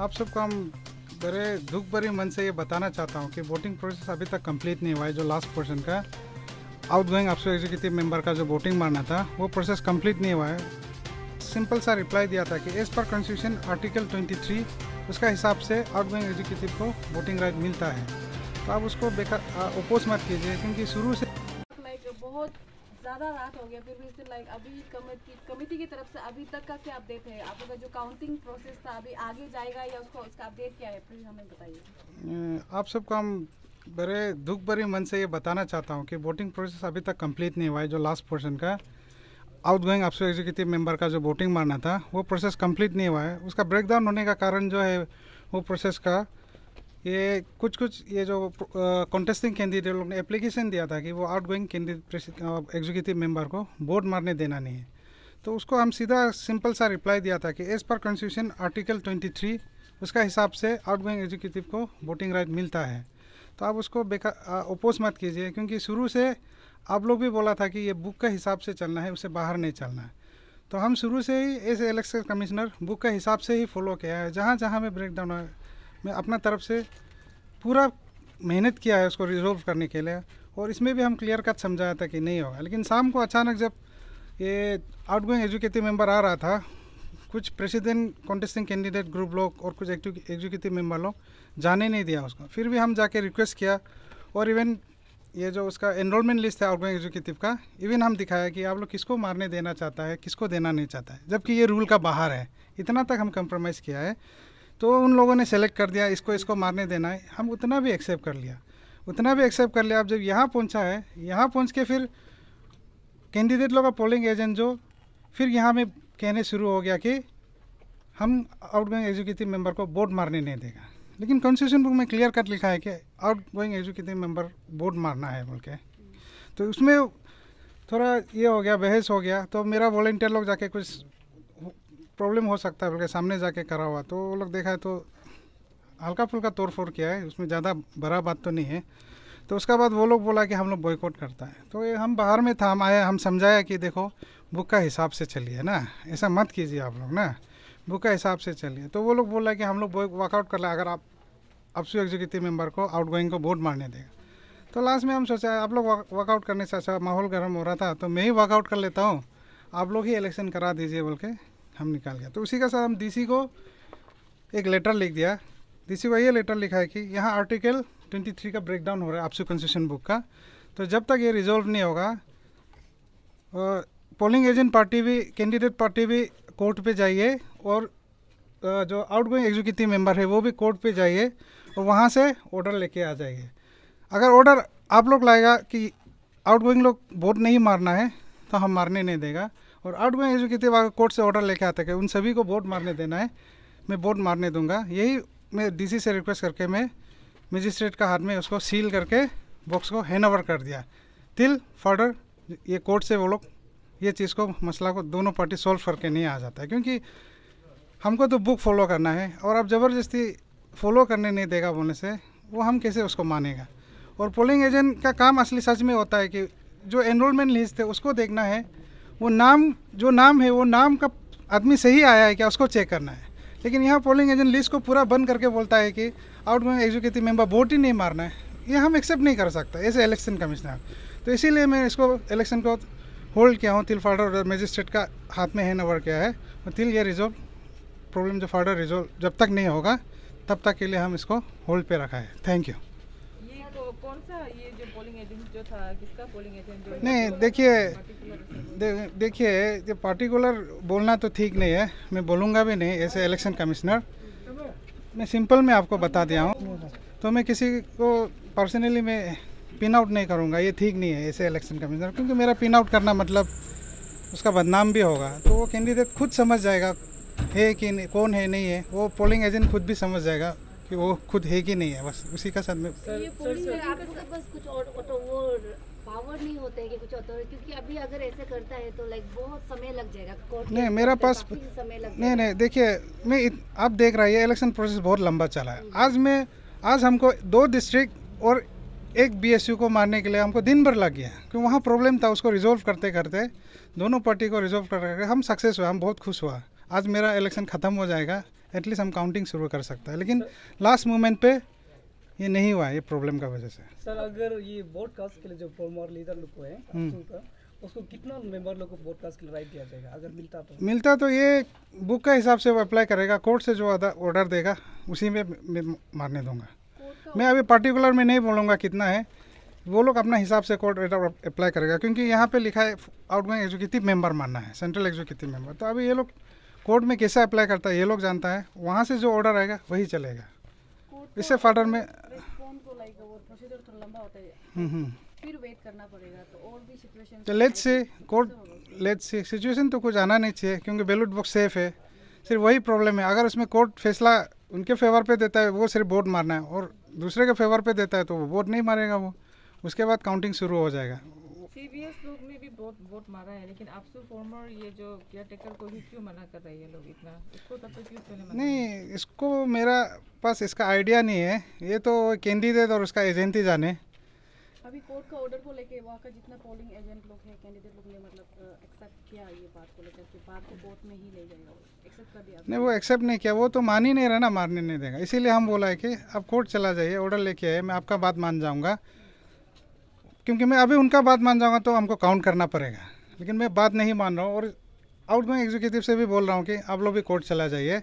आप सबको हम बड़े दुख भरे मन से ये बताना चाहता हूँ कि वोटिंग प्रोसेस अभी तक कंप्लीट नहीं हुआ है जो लास्ट पोर्शन का आउट गोइंग आपसे एग्जीक्यूटिव मेंबर का जो वोटिंग मारना था वो प्रोसेस कंप्लीट नहीं हुआ है सिंपल सा रिप्लाई दिया था कि एज़ पर कॉन्स्टिट्यूशन आर्टिकल 23 उसका हिसाब से आउट गोइंग एग्जीक्यूटिव को वोटिंग राइट मिलता है तो आप उसको बेकार अपोज मत कीजिए क्योंकि शुरू से जो बहुत ज़्यादा रात हो गया फिर भी स्टिल लाइक अभी कमेटी की तरफ से अभी तक का क्या अपडेट है आप लोग का जो काउंटिंग प्रोसेस था अभी आगे जाएगा या उसको उसका अपडेट क्या है प्लीज़ हमें बताइए हम्म, आप सबको हम बड़े दुख भरे मन से ये बताना चाहता हूँ कि वोटिंग प्रोसेस अभी तक कंप्लीट नहीं हुआ है जो लास्ट पोर्शन का आउट गोइंग आपसो एग्जीक्यूटिव मेंबर का जो वोटिंग मारना था वो प्रोसेस कंप्लीट नहीं हुआ है उसका ब्रेकडाउन होने का कारण जो है वो प्रोसेस का ये कुछ कुछ ये जो कॉन्टेस्टिंग कैंडिडेट लोग ने एप्लीकेशन दिया था कि वो outgoing candidate executive member को वोट मारने देना नहीं है तो उसको हम सीधा सिंपल सा रिप्लाई दिया था कि एज पर कॉन्स्टिट्यूशन आर्टिकल 23 उसका हिसाब से आउट गोइंग एग्जीक्यूटिव को वोटिंग राइट मिलता है तो आप उसको बेकार ओपोज मत कीजिए क्योंकि शुरू से आप लोग भी बोला था कि ये बुक के हिसाब से चलना है उसे बाहर नहीं चलना है तो हम शुरू से ही एज इलेक्शन कमिश्नर बुक के हिसाब से ही फॉलो किया है जहाँ जहाँ में ब्रेक डाउन मैं अपना तरफ से पूरा मेहनत किया है उसको रिजोल्व करने के लिए और इसमें भी हम क्लियर कट समझाया था कि नहीं होगा लेकिन शाम को अचानक जब ये आउट गोइंग एजुकेटिव मेम्बर आ रहा था कुछ प्रेसिडेंट कॉन्टेस्टिंग कैंडिडेट ग्रुप लोग और कुछ एग्जीक्यूटिव मेम्बर लोग जाने नहीं दिया उसको फिर भी हम जाके रिक्वेस्ट किया और इवन ये जो उसका एनरोलमेंट लिस्ट है आउटगोइंग एग्जीक्यूटिव का इवन हम दिखाया कि आप लोग किसको मारने देना चाहता है किसको देना नहीं चाहता है जबकि ये रूल का बाहर है इतना तक हम कंप्रोमाइज़ किया है तो उन लोगों ने सेलेक्ट कर दिया इसको इसको मारने देना है हम उतना भी एक्सेप्ट कर लिया उतना भी एक्सेप्ट कर लिया अब जब यहाँ पहुँचा है यहाँ पहुँच के फिर कैंडिडेट लोग का पोलिंग एजेंट जो फिर यहाँ में कहने शुरू हो गया कि हम आउट गोइंग एग्जीक्यूटिव मेंबर को वोट मारने नहीं देगा लेकिन कॉन्स्टिट्यूशन बुक में क्लियर कट लिखा है कि outgoing executive member vote मारना है बोल के तो उसमें थोड़ा ये हो गया बहस हो गया तो मेरा वॉल्टियर लोग जाके कुछ प्रॉब्लम हो सकता है बल्कि सामने जाके करा हुआ तो वो लोग देखा है तो हल्का फुल्का तोड़ फोड़ किया है उसमें ज़्यादा बड़ा बात तो नहीं है तो उसका बाद वो लोग बोला कि हम लोग बॉयकॉट करता है तो ये हम बाहर में था हम आए हम समझाया कि देखो बुक का हिसाब से चलिए ना ऐसा मत कीजिए आप लोग ना बुक का हिसाब से चलिए तो वो लोग बोला कि हम लोग बॉय वर्कआउट कर लें अगर आप अपसू एग्जीक्यूटिव मेंबर को आउट गोइंग को वोट मारने देगा तो लास्ट में हम सोचा आप लोग वर्कआउट करने से अच्छा माहौल गर्म हो रहा था तो मैं ही वर्कआउट कर लेता हूँ आप लोग ही इलेक्शन करा दीजिए बोल के हम निकाल गया तो उसी का साथ हम डीसी को एक लेटर लिख दिया डीसी को ये लेटर लिखा है कि यहाँ आर्टिकल 23 का ब्रेकडाउन हो रहा है आपसी कंस्टिट्यूशन बुक का तो जब तक ये रिजॉल्व नहीं होगा और पोलिंग एजेंट पार्टी भी कैंडिडेट पार्टी भी कोर्ट पे जाइए और जो आउट गोइंग एग्जीक्यूटिव मेम्बर है वो भी कोर्ट पर जाइए और वहाँ से ऑर्डर लेके आ जाइए अगर ऑर्डर आप लोग लाएगा कि आउटगोइंग लोग वोट नहीं मारना है तो हम मारने नहीं देगा और आउट में एग्जीक्यूटिव अगर कोर्ट से ऑर्डर लेके आते हैं उन सभी को वोट मारने देना है मैं वोट मारने दूंगा यही मैं डीसी से रिक्वेस्ट करके मैं मजिस्ट्रेट का हाथ में उसको सील करके बॉक्स को हैंड ओवर कर दिया तिल फर्डर ये कोर्ट से वो लोग ये चीज़ को मसला को दोनों पार्टी सॉल्व करके नहीं आ जाता क्योंकि हमको तो बुक फॉलो करना है और आप ज़बरदस्ती फॉलो करने नहीं देगा बोलने से वो हम कैसे उसको मानेगा और पोलिंग एजेंट का काम असली सच में होता है कि जो एनरोलमेंट लिस्ट है उसको देखना है वो नाम जो नाम है वो नाम का आदमी सही आया है क्या उसको चेक करना है लेकिन यहाँ पोलिंग एजेंट लिस्ट को पूरा बंद करके बोलता है कि outgoing executive member vote ही नहीं मारना है ये हम एक्सेप्ट नहीं कर सकते ऐसे इलेक्शन कमिश्नर तो इसीलिए मैं इसको इलेक्शन को होल्ड किया हूँ तिल फार्डर मजिस्ट्रेट का हाथ में हैंड ओवर किया है और तिल ये रिजोल्व प्रॉब्लम जो फार्डर रिजोल्व जब तक नहीं होगा तब तक के लिए हम इसको होल्ड पे रखा है थैंक यू नहीं देखिए देखिए ये पार्टिकुलर बोलना तो ठीक नहीं है मैं बोलूँगा भी नहीं ऐसे इलेक्शन कमिश्नर मैं सिंपल में आपको बता दिया हूँ तो मैं किसी को पर्सनली मैं पिन आउट नहीं करूँगा ये ठीक नहीं है ऐसे इलेक्शन कमिश्नर क्योंकि मेरा पिन आउट करना मतलब उसका बदनाम भी होगा तो वो कैंडिडेट खुद समझ जाएगा है कि कौन है नहीं है वो पोलिंग एजेंट खुद भी समझ जाएगा कि वो खुद है कि नहीं है बस उसी का सदमे पावर तो नहीं होते हैं कि कुछ अथॉरिटी क्योंकि अभी अगर ऐसे करता है तो लाइक बहुत समय लग जाएगा नहीं मेरा तो पास समय लग नहीं नहीं देखिए मैं इत, आप देख रहा है इलेक्शन प्रोसेस बहुत लंबा चला है हम्म। आज मैं आज हमको दो डिस्ट्रिक्ट और एक यू को मारने के लिए हमको दिन भर लग गया क्योंकि वहाँ प्रॉब्लम था उसको रिजोल्व करते करते दोनों पार्टी को रिजोल्व करते हम सक्सेस हुआ हम बहुत खुश हुआ आज मेरा इलेक्शन ख़त्म हो जाएगा एटलीस्ट हम काउंटिंग शुरू कर सकते हैं लेकिन लास्ट मोमेंट पे ये नहीं हुआ ये प्रॉब्लम का वजह से सर अगर ये ब्रॉडकास्ट के लिए जो फॉर्मर लीडर लोग को है हम्म। उसको कितना मेंबर लोग को ब्रॉडकास्ट के लिए राइट दिया जाएगा अगर मिलता तो मिलता तो ये बुक के हिसाब से वो अप्लाई करेगा कोर्ट से जो ऑर्डर देगा उसी में मारने दूंगा मैं अभी पर्टिकुलर में नहीं बोलूँगा कितना है वो लोग अपना हिसाब से कोर्ट अप्लाई करेगा क्योंकि यहाँ पे लिखा है आउटगोइंग एग्जीक्यूटिव मेंबर मानना है सेंट्रल एग्जीक्यूटिव मेंबर तो अभी ये लोग कोर्ट में कैसे अप्लाई करता है ये लोग जानता है वहाँ से जो ऑर्डर आएगा वही चलेगा इससे फर्डर में हम्म, हम्म। तो लेट से कोर्ट लेट से सिचुएशन तो कुछ आना नहीं चाहिए क्योंकि बैलेट बॉक्स सेफ है सिर्फ वही प्रॉब्लम है अगर उसमें कोर्ट फैसला उनके फेवर पे देता है वो सिर्फ वोट मारना है और दूसरे के फेवर पे देता है तो वो वोट नहीं मारेगा वो उसके बाद काउंटिंग शुरू हो जाएगा सीरियस लोग में भी बहुत बहुत मारा है लेकिन आपसे फॉर्मर ये जो केयर टेकर को ही क्यों मना कर रही है लोग इतना इसको तब तक क्यों पहले नहीं इसको मेरा पास इसका आइडिया नहीं है ये तो कैंडिडेट और उसका एजेंट ही जाने अभी कोर्ट का ऑर्डर को लेके वहाँ का जितना पोलिंग एजेंट लोग हैं कैंडिडेट लोग ने मतलब एक्सेप्ट किया ये बात को लेकर कि बात को कोर्ट में ही ले जाएगा एक्सेप्ट कर दिया नहीं वो एक्सेप्ट नहीं किया वो तो मान ही नहीं रहा ना मारने नहीं देगा इसीलिए हम बोला है कि आप कोर्ट चला जाइए ऑर्डर लेके आए मैं आपका बात मान जाऊँगा क्योंकि मैं अभी उनका बात मान जाऊँगा तो हमको काउंट करना पड़ेगा लेकिन मैं बात नहीं मान रहा हूँ और आउट में एग्जीक्यूटिव से भी बोल रहा हूँ कि आप लोग भी कोर्ट चला जाइए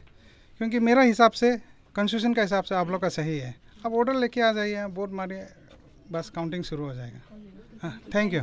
क्योंकि मेरा हिसाब से कंस्टिट्यूशन का हिसाब से आप लोग का सही है आप ऑर्डर लेके आ जाइए बोर्ड मारिए बस काउंटिंग शुरू हो जाएगा हाँ थैंक यू